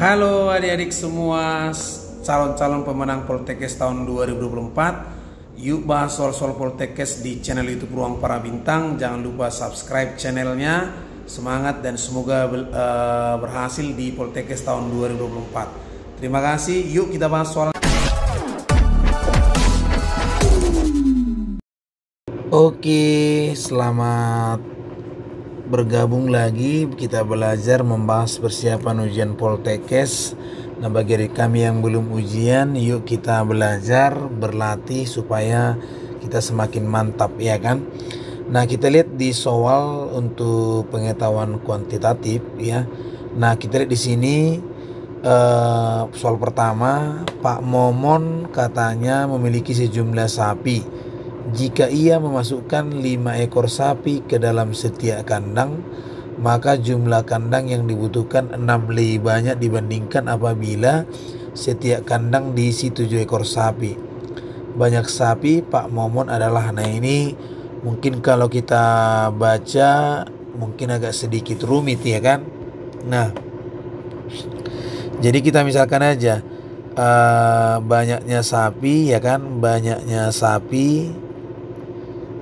Halo adik-adik semua calon-calon pemenang Poltekkes tahun 2024 Yuk bahas soal-soal Poltekes di channel youtube Ruang Para Bintang Jangan lupa subscribe channelnya Semangat dan semoga eh, berhasil di Poltekkes tahun 2024 Terima kasih, yuk kita bahas soal Oke, selamat bergabung lagi kita belajar membahas persiapan ujian poltekes nah bagi kami yang belum ujian yuk kita belajar berlatih supaya kita semakin mantap ya kan nah kita lihat di soal untuk pengetahuan kuantitatif ya nah kita lihat di sini eh, soal pertama Pak Momon katanya memiliki sejumlah sapi jika ia memasukkan lima ekor sapi ke dalam setiap kandang, maka jumlah kandang yang dibutuhkan enam lebih banyak dibandingkan apabila setiap kandang diisi tujuh ekor sapi. Banyak sapi, Pak Momon adalah. Nah ini mungkin kalau kita baca mungkin agak sedikit rumit ya kan. Nah, jadi kita misalkan aja uh, banyaknya sapi ya kan, banyaknya sapi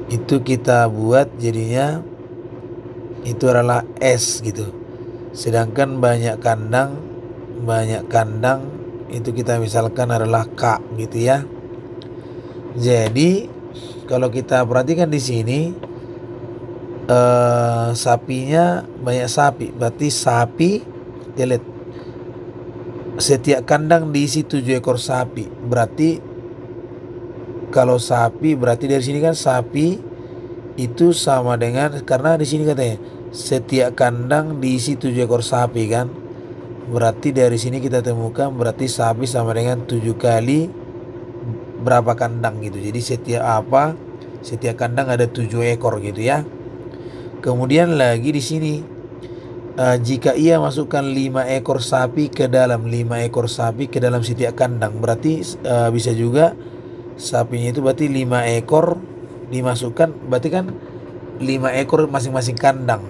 itu kita buat jadinya itu adalah es gitu sedangkan banyak kandang banyak kandang itu kita misalkan adalah K gitu ya jadi kalau kita perhatikan di sini eh, sapinya banyak sapi berarti sapi delete ya setiap kandang diisi tujuh ekor sapi berarti kalau sapi berarti dari sini kan sapi itu sama dengan karena di sini katanya setiap kandang diisi tujuh ekor sapi kan berarti dari sini kita temukan berarti sapi sama dengan tujuh kali berapa kandang gitu jadi setiap apa setiap kandang ada tujuh ekor gitu ya kemudian lagi di sini uh, jika ia masukkan lima ekor sapi ke dalam lima ekor sapi ke dalam setiap kandang berarti uh, bisa juga sapinya itu berarti lima ekor dimasukkan berarti kan lima ekor masing-masing kandang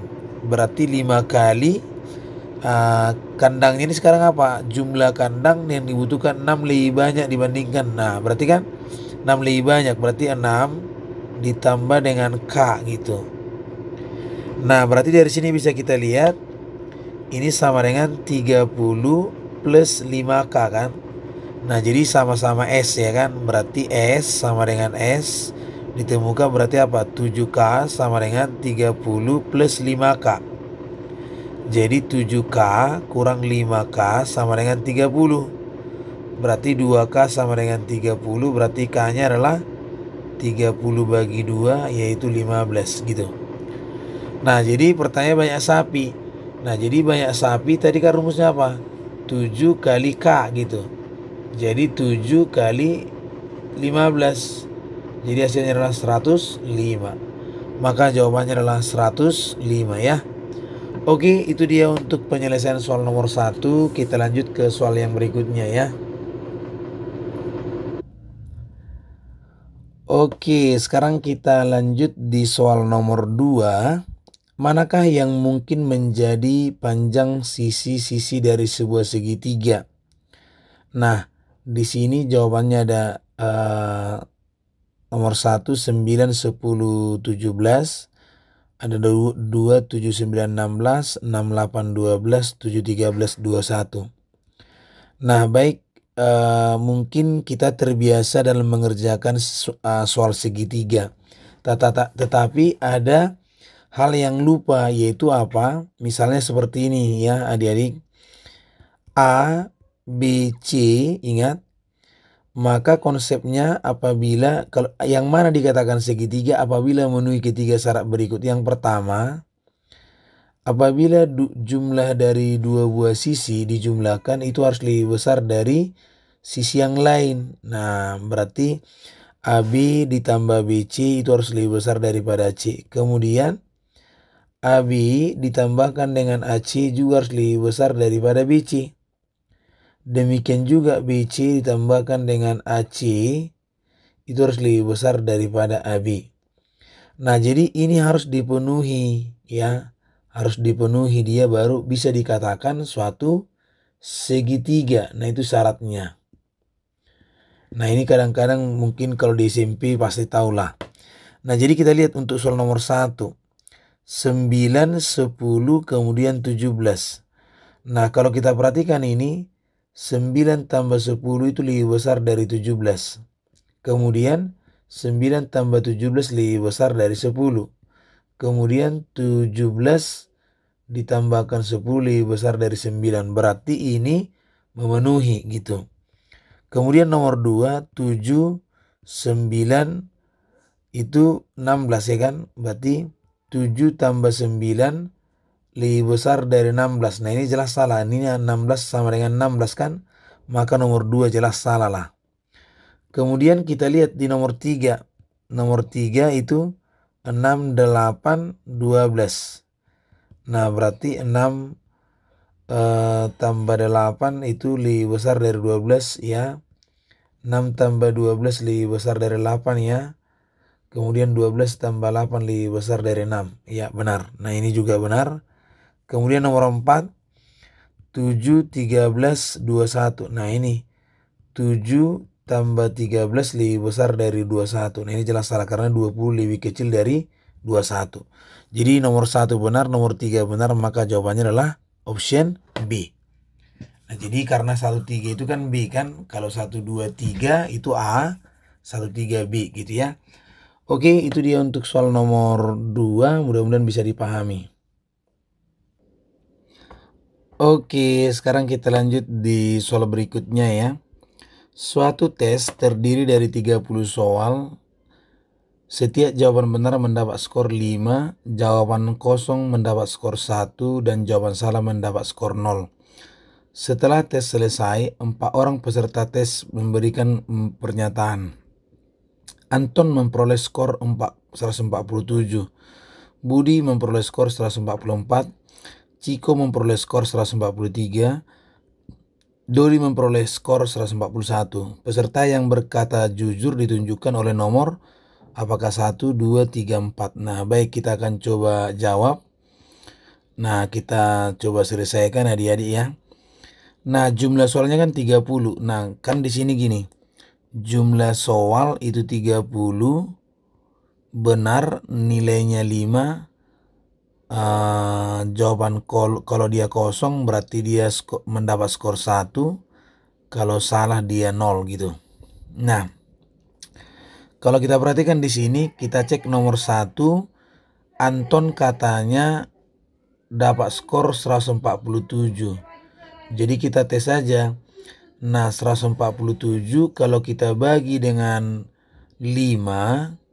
berarti lima kali uh, kandangnya ini sekarang apa jumlah kandang yang dibutuhkan enam lebih banyak dibandingkan nah berarti kan enam lebih banyak berarti enam ditambah dengan K gitu nah berarti dari sini bisa kita lihat ini sama dengan 30 plus 5K kan Nah jadi sama-sama S ya kan Berarti S sama dengan S Ditemukan berarti apa? 7K sama dengan 30 plus 5K Jadi 7K kurang 5K sama dengan 30 Berarti 2K sama dengan 30 Berarti K nya adalah 30 bagi 2 yaitu 15 gitu Nah jadi pertanyaan banyak sapi Nah jadi banyak sapi tadi kan rumusnya apa? 7 kali K gitu jadi 7 kali 15 jadi hasilnya adalah 105 maka jawabannya adalah 105 ya Oke itu dia untuk penyelesaian soal nomor 1 kita lanjut ke soal yang berikutnya ya Oke sekarang kita lanjut di soal nomor 2 Manakah yang mungkin menjadi panjang sisi-sisi dari sebuah segitiga? Nah, di sini jawabannya ada uh, nomor 1 9 10 17 ada 2 7 9 16 6 8 12 7 13 21 Nah, baik uh, mungkin kita terbiasa dalam mengerjakan so uh, soal segitiga. tetapi ada hal yang lupa yaitu apa? Misalnya seperti ini ya, Adik-adik. A BC ingat maka konsepnya apabila kalau yang mana dikatakan segitiga apabila memenuhi ketiga syarat berikut yang pertama apabila du, jumlah dari dua buah sisi dijumlahkan itu harus lebih besar dari sisi yang lain nah berarti AB ditambah BC itu harus lebih besar daripada C kemudian AB ditambahkan dengan AC juga harus lebih besar daripada BC Demikian juga BC ditambahkan dengan AC itu harus lebih besar daripada AB. Nah, jadi ini harus dipenuhi ya. Harus dipenuhi dia baru bisa dikatakan suatu segitiga. Nah, itu syaratnya. Nah, ini kadang-kadang mungkin kalau di SMP pasti tahulah. Nah, jadi kita lihat untuk soal nomor 1. 9, 10, kemudian 17. Nah, kalau kita perhatikan ini 9 tambah 10 itu lebih besar dari 17. Kemudian 9 tambah 17 lebih besar dari 10. Kemudian 17 ditambahkan 10 lebih besar dari 9. Berarti ini memenuhi gitu. Kemudian nomor 2, 7, 9 itu 16 ya kan. Berarti 7 tambah 9 lebih besar dari 16. Nah ini jelas salah. Ini 16 sama dengan 16 kan? Maka nomor 2 jelas salah lah. Kemudian kita lihat di nomor 3. Nomor 3 itu 6, 8, 12. Nah berarti 6 uh, eh, tambah 8 itu lebih besar dari 12 ya. 6 tambah 12 lebih besar dari 8 ya. Kemudian 12 tambah 8 lebih besar dari 6. Ya benar. Nah ini juga benar. Kemudian nomor 4 7 13 21. Nah, ini 7 tambah 13 lebih besar dari 21. Nah, ini jelas salah karena 20 lebih kecil dari 21. Jadi nomor 1 benar, nomor 3 benar, maka jawabannya adalah option B. Nah, jadi karena 13 itu kan B kan, kalau 123 itu A, 13 B gitu ya. Oke, itu dia untuk soal nomor 2, mudah-mudahan bisa dipahami. Oke, sekarang kita lanjut di soal berikutnya ya. Suatu tes terdiri dari 30 soal. Setiap jawaban benar mendapat skor 5, jawaban kosong mendapat skor 1, dan jawaban salah mendapat skor 0. Setelah tes selesai, empat orang peserta tes memberikan pernyataan. Anton memperoleh skor 4, 147, Budi memperoleh skor 144, Ciko memperoleh skor 143, Dori memperoleh skor 141. Peserta yang berkata jujur ditunjukkan oleh nomor apakah 1, 2, 3, 4. Nah, baik kita akan coba jawab. Nah, kita coba selesaikan adik-adik ya. Nah, jumlah soalnya kan 30. Nah, kan di sini gini. Jumlah soal itu 30 benar nilainya 5 uh, jawaban kol kalau dia kosong berarti dia sko mendapat skor 1 kalau salah dia nol gitu nah kalau kita perhatikan di sini kita cek nomor 1 Anton katanya dapat skor 147 jadi kita tes saja nah 147 kalau kita bagi dengan 5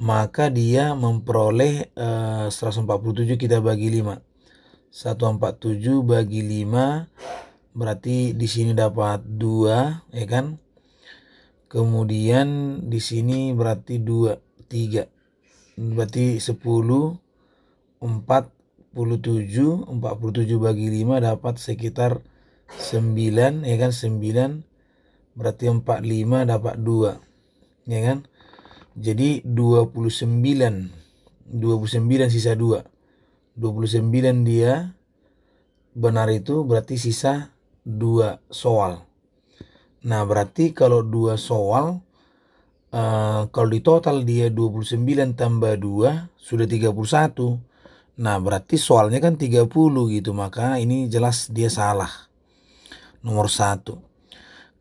maka dia memperoleh eh, 147 kita bagi 5. 147 bagi 5 berarti di sini dapat 2 ya kan? Kemudian di sini berarti 2, 3. Berarti 10 47 47 bagi 5 dapat sekitar 9 ya kan 9 berarti 45 dapat 2 ya kan jadi 29 29 sisa 2. 29 dia benar itu berarti sisa 2 soal. Nah, berarti kalau 2 soal Uh, kalau di total dia 29 tambah 2 sudah 31. Nah, berarti soalnya kan 30 gitu, maka ini jelas dia salah. Nomor 1.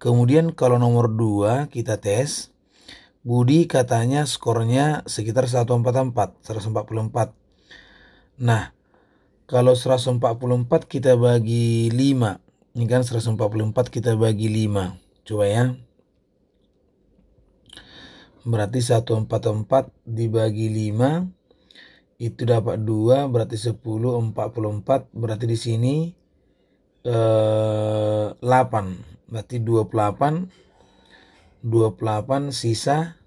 Kemudian kalau nomor 2 kita tes Budi katanya skornya sekitar 144, 144. Nah, kalau 144 kita bagi 5. Ini kan 144 kita bagi 5. Coba ya. Berarti 144 dibagi 5 itu dapat 2 berarti 10 44 berarti di sini eh, 8 berarti 28 28 sisa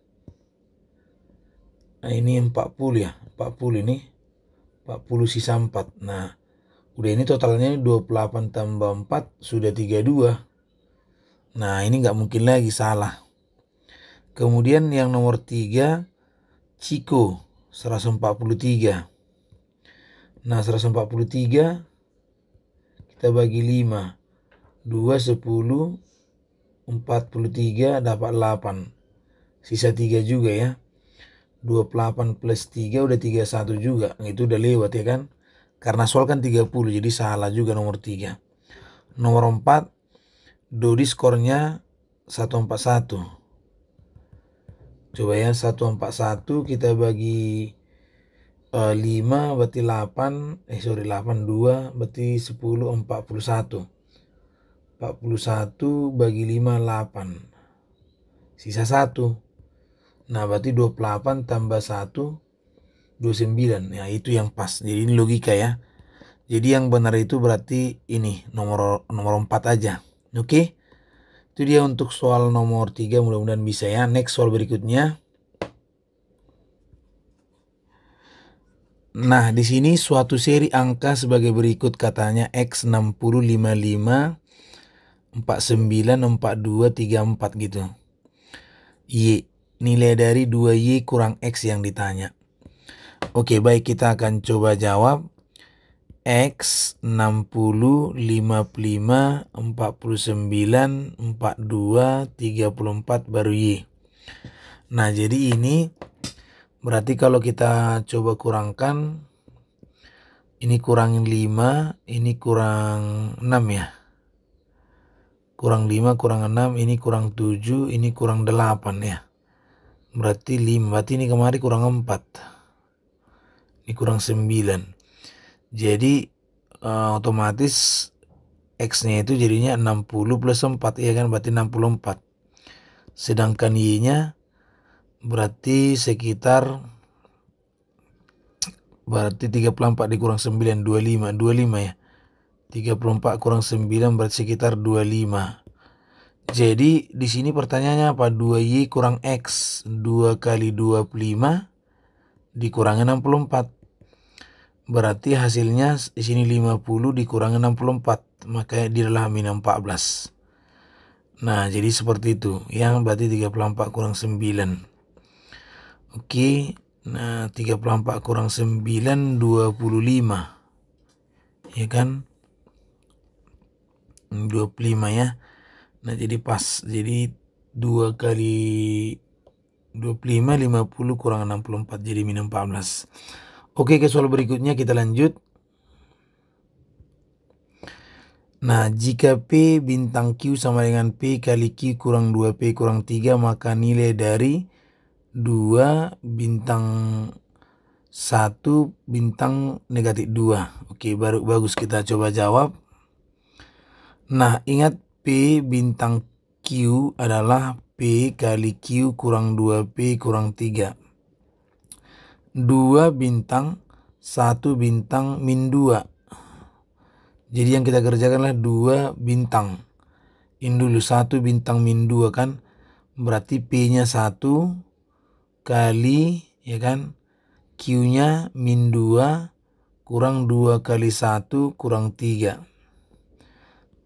nah ini 40 ya 40 ini 40 sisa 4 nah udah ini totalnya 28 tambah 4 sudah 32 nah ini nggak mungkin lagi salah kemudian yang nomor 3 Ciko 143 nah 143 kita bagi 5 2 10 43 dapat 8. Sisa 3 juga ya. 28 plus 3 udah 31 juga. Itu udah lewat ya kan. Karena soal kan 30 jadi salah juga nomor 3. Nomor 4 Dodi skornya 141. Coba ya 141 kita bagi uh, eh, 5 berarti 8 eh sorry 8 2 berarti 10 41. 41 bagi 5 8 sisa 1 nah berarti 28 tambah 1 29 ya itu yang pas jadi ini logika ya jadi yang benar itu berarti ini nomor nomor 4 aja oke okay? itu dia untuk soal nomor 3 mudah-mudahan bisa ya next soal berikutnya Nah, di sini suatu seri angka sebagai berikut katanya X6055 49, 42, 34 gitu. Y. Nilai dari 2Y kurang X yang ditanya. Oke, baik kita akan coba jawab. X 60, 55, 49, 42, 34 baru Y. Nah, jadi ini berarti kalau kita coba kurangkan ini kurang 5, ini kurang 6 ya kurang 5 kurang 6 ini kurang 7 ini kurang 8 ya berarti 5 berarti ini kemari kurang 4 ini kurang 9 jadi uh, otomatis X nya itu jadinya 60 plus 4 ya kan berarti 64 sedangkan Y nya berarti sekitar berarti 34 dikurang 9 25 25 ya 34 kurang 9 berarti sekitar 25. Jadi di sini pertanyaannya apa? 2Y kurang X. 2 kali 25 dikurangi 64. Berarti hasilnya di sini 50 dikurangi 64. Makanya direlahmin 14. Nah, jadi seperti itu. Yang berarti 34 kurang 9. Oke. Nah, 34 kurang 9, 25. Ya kan? 25 ya nah jadi pas jadi 2 kali 25 50 kurang 64 jadi minus 14 oke ke soal berikutnya kita lanjut Nah, jika P bintang Q sama dengan P kali Q kurang 2P kurang 3, maka nilai dari 2 bintang 1 bintang negatif 2. Oke, baru bagus kita coba jawab. Nah, ingat P bintang Q adalah P kali Q kurang 2P kurang 3. 2 bintang, 1 bintang min 2. Jadi yang kita kerjakan adalah 2 bintang. Ini dulu 1 bintang min 2 kan. Berarti P-nya 1 kali ya kan. Q-nya min 2 kurang 2 kali 1 kurang 3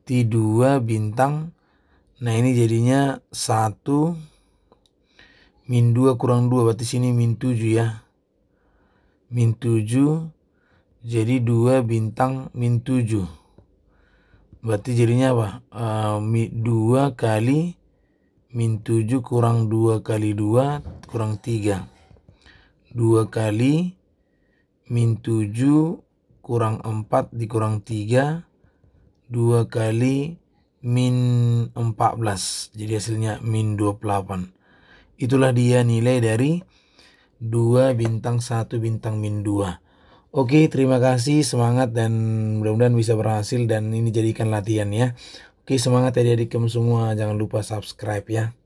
berarti dua bintang nah ini jadinya satu min dua kurang dua berarti sini min 7 ya min 7 jadi dua bintang min 7 berarti jadinya apa e, eh, 2 kali min 7 kurang dua kali dua kurang tiga. Dua kali min 7 kurang empat dikurang 3 2 kali min 14 jadi hasilnya min 28 itulah dia nilai dari 2 bintang 1 bintang min 2 oke terima kasih semangat dan mudah-mudahan bisa berhasil dan ini jadikan latihan ya oke semangat ya adik-adik semua jangan lupa subscribe ya